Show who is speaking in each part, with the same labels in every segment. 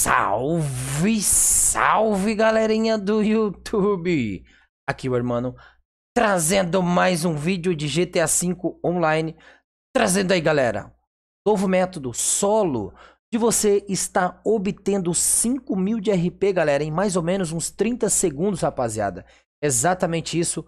Speaker 1: Salve, salve galerinha do YouTube! Aqui o irmão trazendo mais um vídeo de GTA V Online. Trazendo aí galera, novo método solo de você estar obtendo 5 mil de RP galera em mais ou menos uns 30 segundos rapaziada. Exatamente isso,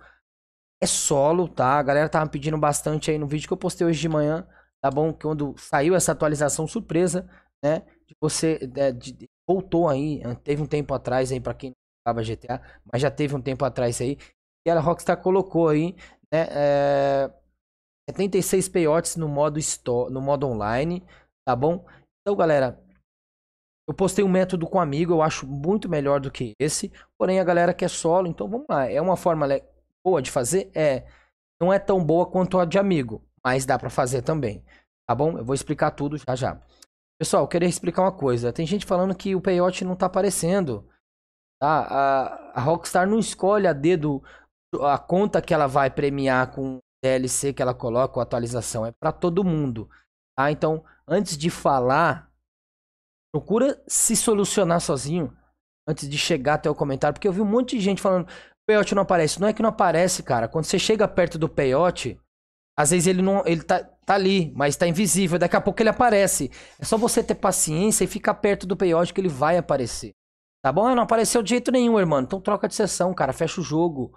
Speaker 1: é solo tá? A galera tava pedindo bastante aí no vídeo que eu postei hoje de manhã, tá bom? Quando saiu essa atualização surpresa, né? De você né, de, de, voltou aí, teve um tempo atrás aí para quem jogava GTA, mas já teve um tempo atrás aí. E a Rockstar colocou aí, né? É, 76 peiotes no modo store, no modo online, tá bom? Então, galera, eu postei um método com um amigo, eu acho muito melhor do que esse. Porém, a galera quer solo, então vamos lá. É uma forma boa de fazer? É. Não é tão boa quanto a de amigo, mas dá para fazer também. Tá bom? Eu vou explicar tudo já já. Pessoal, queria explicar uma coisa. Tem gente falando que o payout não tá aparecendo. Tá? A, a Rockstar não escolhe a dedo a conta que ela vai premiar com DLC que ela coloca a atualização. É para todo mundo. Tá? Então, antes de falar, procura se solucionar sozinho. Antes de chegar até o comentário. Porque eu vi um monte de gente falando: payout não aparece. Não é que não aparece, cara. Quando você chega perto do payout, às vezes ele não. Ele tá Tá ali, mas tá invisível. Daqui a pouco ele aparece. É só você ter paciência e ficar perto do payout que ele vai aparecer. Tá bom? Não apareceu de jeito nenhum, irmão. Então troca de sessão, cara. Fecha o jogo.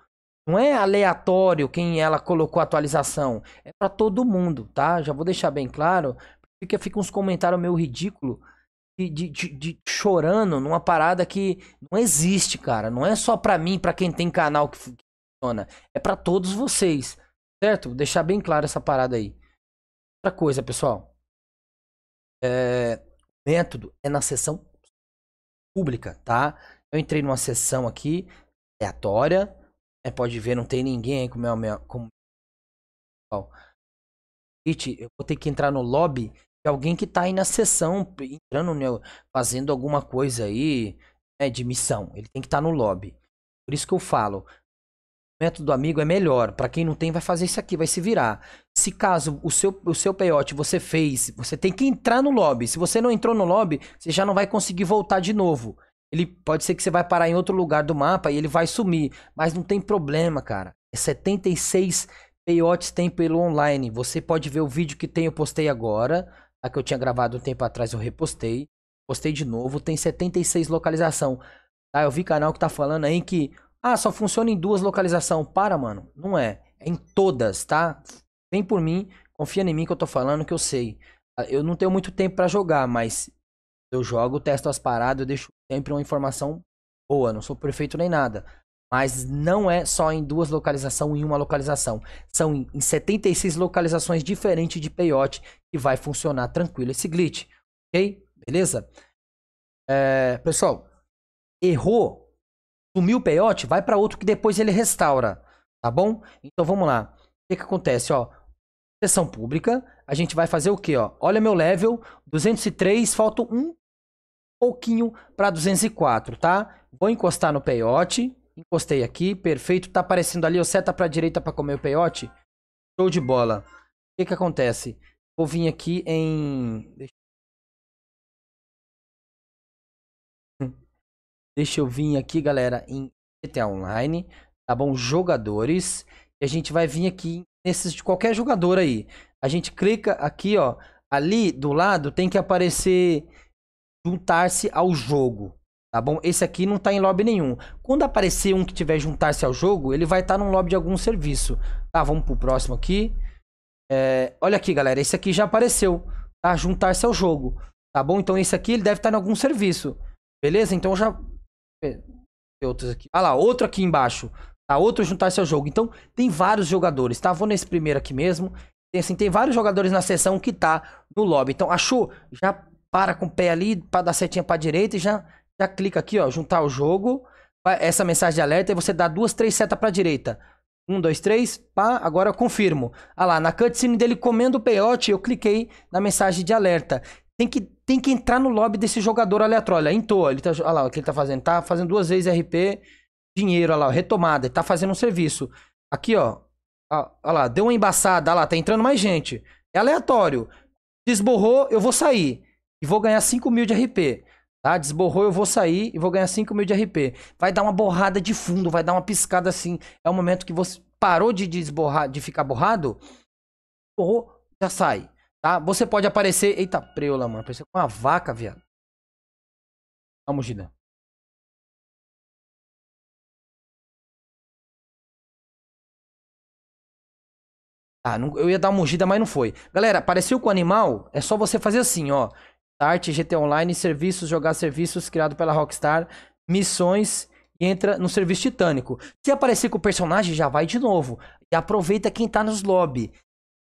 Speaker 1: Não é aleatório quem ela colocou a atualização. É para todo mundo, tá? Já vou deixar bem claro. Fica, fica uns comentários meio ridículo de, de, de, de, chorando numa parada que não existe, cara. Não é só pra mim, pra quem tem canal que funciona. É para todos vocês, certo? Vou deixar bem claro essa parada aí. Outra coisa, pessoal. É, o método é na sessão pública, tá? Eu entrei numa sessão aqui, aleatória. É, pode ver, não tem ninguém aí como é o meu. Como... Eu vou ter que entrar no lobby de alguém que tá aí na sessão, entrando, né, fazendo alguma coisa aí né, de missão. Ele tem que estar tá no lobby. Por isso que eu falo, método amigo é melhor. Para quem não tem, vai fazer isso aqui, vai se virar. Se caso o seu, o seu peiote você fez, você tem que entrar no lobby. Se você não entrou no lobby, você já não vai conseguir voltar de novo. Ele pode ser que você vai parar em outro lugar do mapa e ele vai sumir, mas não tem problema, cara. É 76 peiotes tem pelo online. Você pode ver o vídeo que tem, eu postei agora, a tá? que eu tinha gravado um tempo atrás, eu repostei. Postei de novo, tem 76 localização. Tá, eu vi canal que tá falando aí que ah, só funciona em duas localizações. Para, mano. Não é. É em todas, tá? Vem por mim, confia em mim que eu tô falando que eu sei. Ah, eu não tenho muito tempo para jogar, mas eu jogo, testo as paradas, eu deixo sempre uma informação boa. Não sou perfeito nem nada. Mas não é só em duas localizações, em uma localização. São em 76 localizações diferentes de payout que vai funcionar tranquilo esse glitch. Ok? Beleza? É, pessoal, errou Sumiu o peiote, vai para outro que depois ele restaura, tá bom? Então vamos lá. O que, que acontece, ó? Sessão pública, a gente vai fazer o quê, ó? Olha meu level, 203, falta um pouquinho para 204, tá? Vou encostar no peiote, encostei aqui, perfeito, tá aparecendo ali, ó, seta para direita para comer o peiote. Show de bola. O que que acontece? Vou vir aqui em... Deixa Deixa eu vir aqui, galera, em GTA Online, tá bom? Jogadores. E a gente vai vir aqui nesses de qualquer jogador aí. A gente clica aqui, ó. Ali do lado tem que aparecer juntar-se ao jogo, tá bom? Esse aqui não tá em lobby nenhum. Quando aparecer um que tiver juntar-se ao jogo, ele vai estar tá num lobby de algum serviço. Tá, vamos pro próximo aqui. É, olha aqui, galera, esse aqui já apareceu, tá? Juntar-se ao jogo, tá bom? Então esse aqui ele deve estar tá em algum serviço, beleza? Então já outros aqui. Olha ah lá, outro aqui embaixo. Tá? Outro juntar seu jogo. Então, tem vários jogadores, tá? Vou nesse primeiro aqui mesmo. Tem, assim, tem vários jogadores na sessão que tá no lobby. Então, achou? Já para com o pé ali, para dar setinha pra direita e já, já clica aqui, ó. Juntar o jogo. Essa mensagem de alerta e você dá duas, três setas pra direita. Um, dois, três, pá, agora eu confirmo. Ah lá, na cutscene dele comendo o peiote, eu cliquei na mensagem de alerta. Tem que tem que entrar no lobby desse jogador aleatório. Olha, entrou, ele tá, olha lá o que ele tá fazendo. Tá fazendo duas vezes RP, dinheiro, olha lá, retomada. Ele tá fazendo um serviço. Aqui, ó. Olha lá, deu uma embaçada, olha lá, tá entrando mais gente. É aleatório. Desborrou, eu vou sair. E vou ganhar 5 mil de RP. Tá? Desborrou, eu vou sair e vou ganhar 5 mil de RP. Vai dar uma borrada de fundo, vai dar uma piscada assim. É o momento que você parou de desborrar, de ficar borrado. Borrou, já sai. Tá? Você pode aparecer... Eita, preula, mano. Apareceu com uma vaca, viado. Dá mugida. Tá, não... eu ia dar uma mugida, mas não foi. Galera, apareceu com animal? É só você fazer assim, ó. Start, GT Online, serviços, jogar serviços criado pela Rockstar, missões e entra no serviço titânico. Se aparecer com o personagem, já vai de novo. E aproveita quem tá nos lobby.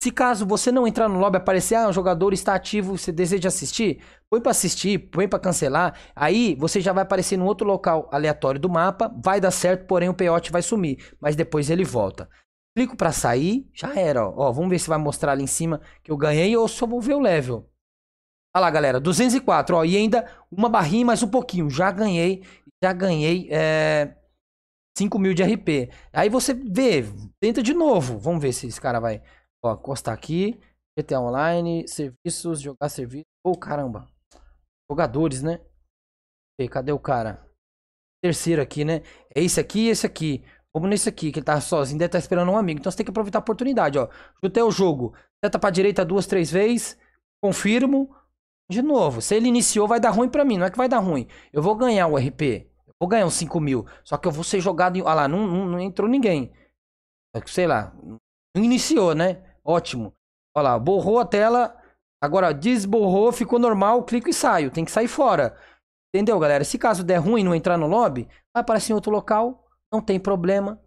Speaker 1: Se caso você não entrar no lobby, aparecer, ah, um jogador está ativo, você deseja assistir, põe para assistir, põe para cancelar. Aí você já vai aparecer em outro local aleatório do mapa, vai dar certo, porém o peiote vai sumir, mas depois ele volta. Clico para sair, já era, ó. ó. Vamos ver se vai mostrar ali em cima que eu ganhei ou só vou ver o level. Olha lá, galera, 204, ó, e ainda uma barrinha mais um pouquinho. Já ganhei, já ganhei, é... Eh, 5 mil de RP. Aí você vê, tenta de novo. Vamos ver se esse cara vai Ó, encostar aqui. GTA Online, serviços, jogar serviço. Ô, oh, caramba. Jogadores, né? E cadê o cara? Terceiro aqui, né? É esse aqui e esse aqui. Vamos nesse aqui, que ele tá sozinho, deve estar tá esperando um amigo. Então você tem que aproveitar a oportunidade, ó. Jutei o jogo. Seta pra direita duas, três vezes. Confirmo. De novo, se ele iniciou, vai dar ruim pra mim. Não é que vai dar ruim. Eu vou ganhar o RP. Eu vou ganhar uns 5 mil. Só que eu vou ser jogado em... Ah lá, não, não, não entrou ninguém. É sei lá. Não iniciou, né? Ótimo. Olha lá, borrou a tela. Agora, desborrou, ficou normal, clico e saio. Tem que sair fora. Entendeu, galera? Se caso der ruim não entrar no lobby, vai aparecer em outro local, não tem problema.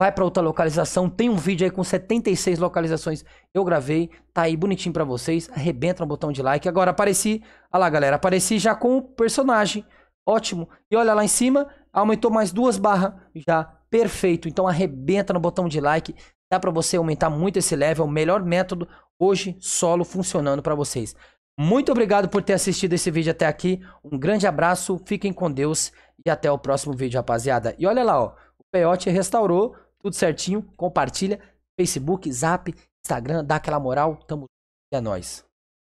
Speaker 1: Vai para outra localização. Tem um vídeo aí com 76 localizações. Eu gravei, tá aí bonitinho para vocês. Arrebenta no botão de like. Agora apareci, olha lá, galera, apareci já com o personagem. Ótimo. E olha lá em cima, aumentou mais duas barras já. Perfeito. Então arrebenta no botão de like. Dá para você aumentar muito esse level, é o melhor método hoje solo funcionando para vocês. Muito obrigado por ter assistido esse vídeo até aqui. Um grande abraço, fiquem com Deus e até o próximo vídeo, rapaziada. E olha lá, ó, o Peote restaurou, tudo certinho, compartilha, Facebook, Zap, Instagram, dá aquela moral, tamo junto, é nóis.